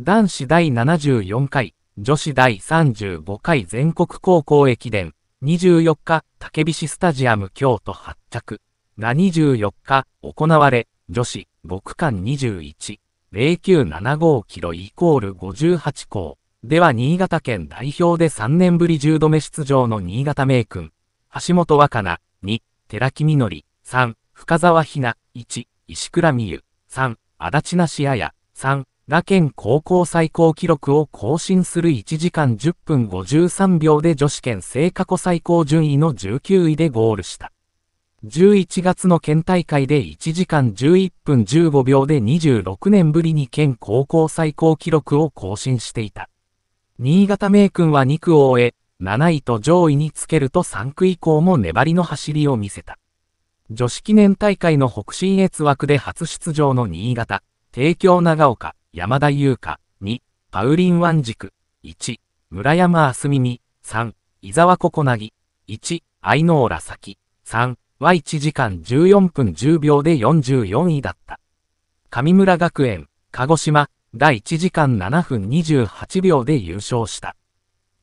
男子第74回、女子第35回全国高校駅伝、24日、竹菱スタジアム京都発着が24日、行われ、女子5区間21、0975キロイコール58校。では新潟県代表で3年ぶり10度目出場の新潟名君、橋本若菜、2、寺木みのり、3、深沢ひな、1、石倉美優、3、足立なしあや、3、ラケン高校最高記録を更新する1時間10分53秒で女子県正過去最高順位の19位でゴールした。11月の県大会で1時間11分15秒で26年ぶりに県高校最高記録を更新していた。新潟名君は2区を終え、7位と上位につけると3区以降も粘りの走りを見せた。女子記念大会の北信越枠で初出場の新潟、帝京長岡、山田優香、2、パウリン・ワン軸、1、村山あすみみ、3、伊沢ココナぎ、1、アイノーラ先、3、は1時間14分10秒で44位だった。上村学園、鹿児島、第1時間7分28秒で優勝した。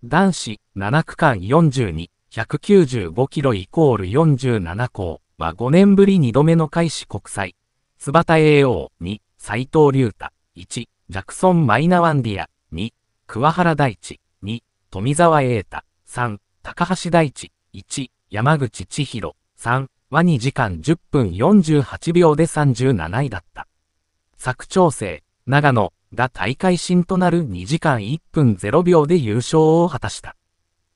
男子、7区間42、195キロイコール47校は5年ぶり2度目の開始国際。津端栄王、2斎藤隆太。1、ジャクソン・マイナワンディア、2、桑原大地、2、富澤栄太、3、高橋大地、1、山口千尋、3、和に時間10分48秒で37位だった。作調整、長野が大会新となる2時間1分0秒で優勝を果たした。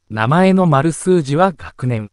名前の丸数字は学年。